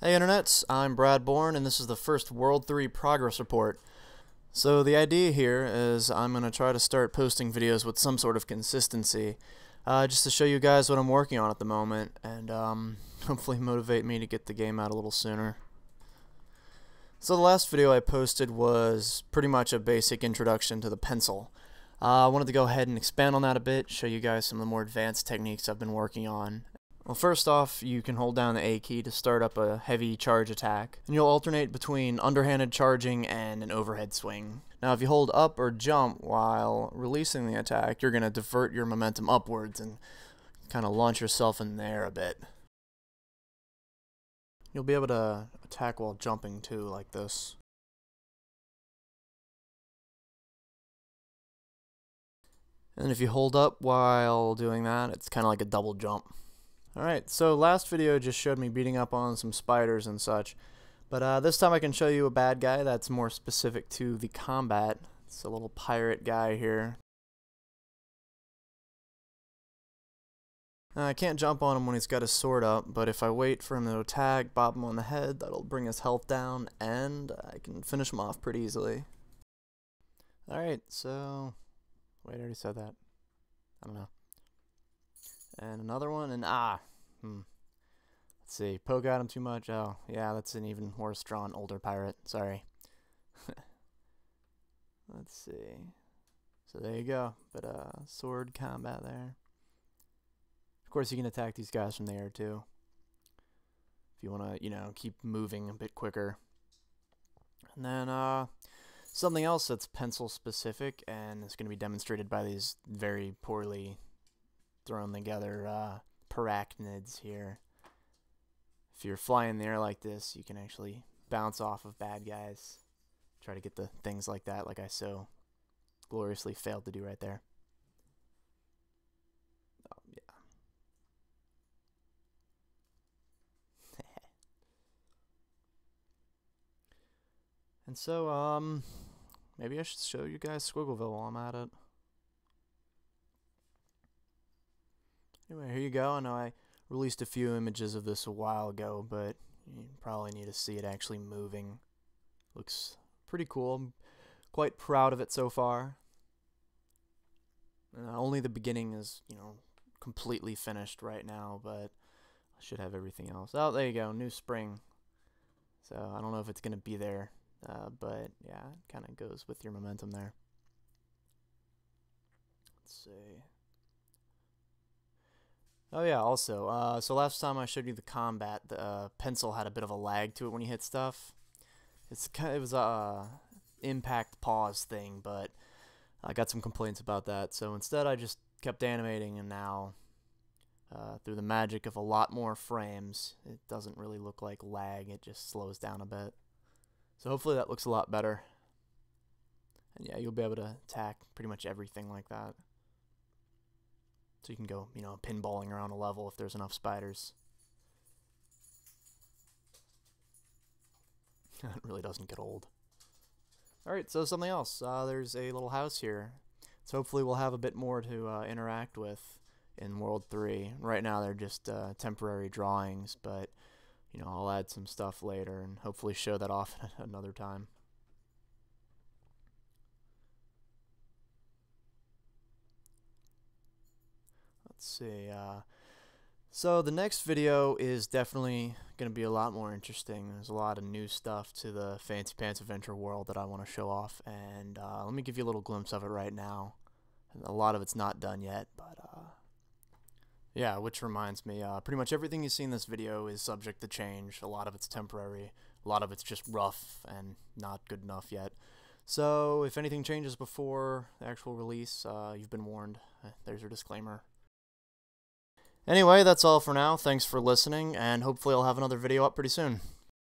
Hey Internets, I'm Brad Bourne and this is the first World 3 Progress Report. So the idea here is I'm going to try to start posting videos with some sort of consistency, uh, just to show you guys what I'm working on at the moment, and um, hopefully motivate me to get the game out a little sooner. So the last video I posted was pretty much a basic introduction to the pencil. Uh, I wanted to go ahead and expand on that a bit, show you guys some of the more advanced techniques I've been working on, well, first off, you can hold down the A key to start up a heavy charge attack, and you'll alternate between underhanded charging and an overhead swing. Now, if you hold up or jump while releasing the attack, you're going to divert your momentum upwards and kind of launch yourself in the air a bit. You'll be able to attack while jumping too, like this. And if you hold up while doing that, it's kind of like a double jump. Alright, so last video just showed me beating up on some spiders and such, but uh, this time I can show you a bad guy that's more specific to the combat. It's a little pirate guy here. Now, I can't jump on him when he's got his sword up, but if I wait for him to attack, bob him on the head, that'll bring his health down, and I can finish him off pretty easily. Alright, so... Wait, I already said that. I don't know. And another one, and ah, hmm. Let's see, poke at him too much. Oh, yeah, that's an even worse drawn older pirate. Sorry. Let's see. So there you go. But uh, sword combat there. Of course, you can attack these guys from there too. If you want to, you know, keep moving a bit quicker. And then uh, something else that's pencil specific and it's going to be demonstrated by these very poorly Throwing together uh, here. If you're flying the air like this, you can actually bounce off of bad guys. Try to get the things like that, like I so gloriously failed to do right there. Oh, yeah. and so, um, maybe I should show you guys Squiggleville while I'm at it. Anyway, here you go. I know I released a few images of this a while ago, but you probably need to see it actually moving. Looks pretty cool. I'm quite proud of it so far. Uh, only the beginning is, you know, completely finished right now, but I should have everything else. Oh, there you go, new spring. So I don't know if it's going to be there, uh, but yeah, it kind of goes with your momentum there. Let's see. Oh yeah, also, uh, so last time I showed you the combat, the uh, pencil had a bit of a lag to it when you hit stuff. It's kind of, it was a uh, impact pause thing, but I got some complaints about that, so instead I just kept animating, and now, uh, through the magic of a lot more frames, it doesn't really look like lag, it just slows down a bit. So hopefully that looks a lot better. And yeah, you'll be able to attack pretty much everything like that. So you can go, you know, pinballing around a level if there's enough spiders. it really doesn't get old. Alright, so something else. Uh, there's a little house here. So hopefully we'll have a bit more to uh, interact with in World 3. Right now they're just uh, temporary drawings, but you know, I'll add some stuff later and hopefully show that off another time. Let's see. Uh, so the next video is definitely going to be a lot more interesting. There's a lot of new stuff to the Fancy Pants Adventure world that I want to show off, and uh, let me give you a little glimpse of it right now. A lot of it's not done yet, but uh, yeah, which reminds me, uh, pretty much everything you see in this video is subject to change. A lot of it's temporary, a lot of it's just rough and not good enough yet. So if anything changes before the actual release, uh, you've been warned. Uh, there's your disclaimer. Anyway, that's all for now. Thanks for listening, and hopefully I'll have another video up pretty soon.